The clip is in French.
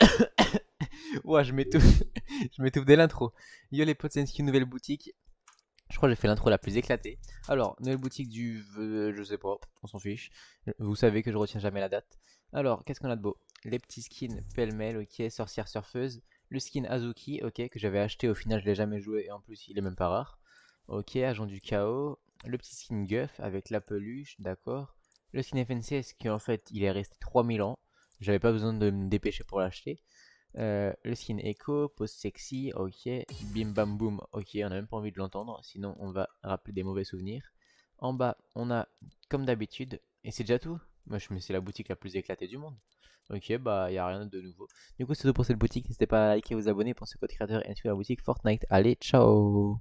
Ouah, je m'étouffe. je m'étouffe dès l'intro. Yo les potes, c'est une nouvelle boutique. Je crois que j'ai fait l'intro la plus éclatée. Alors, nouvelle boutique du. je sais pas, on s'en fiche. Vous savez que je retiens jamais la date. Alors, qu'est-ce qu'on a de beau Les petits skins pêle-mêle, ok, sorcière surfeuse. Le skin Azuki, ok, que j'avais acheté, au final je l'ai jamais joué et en plus il est même pas rare. Ok, agent du chaos. Le petit skin Guff avec la peluche, d'accord. Le skin FNCS qui en fait il est resté 3000 ans. J'avais pas besoin de me dépêcher pour l'acheter. Euh, le skin Echo pose sexy, ok. Bim bam boom, ok, on a même pas envie de l'entendre, sinon on va rappeler des mauvais souvenirs. En bas, on a, comme d'habitude, et c'est déjà tout. Moi, je me c'est la boutique la plus éclatée du monde. Ok, bah, il a rien de nouveau. Du coup, c'est tout pour cette boutique. N'hésitez pas à liker, et vous abonner, pour ce code créateur et inscrire la boutique Fortnite. Allez, ciao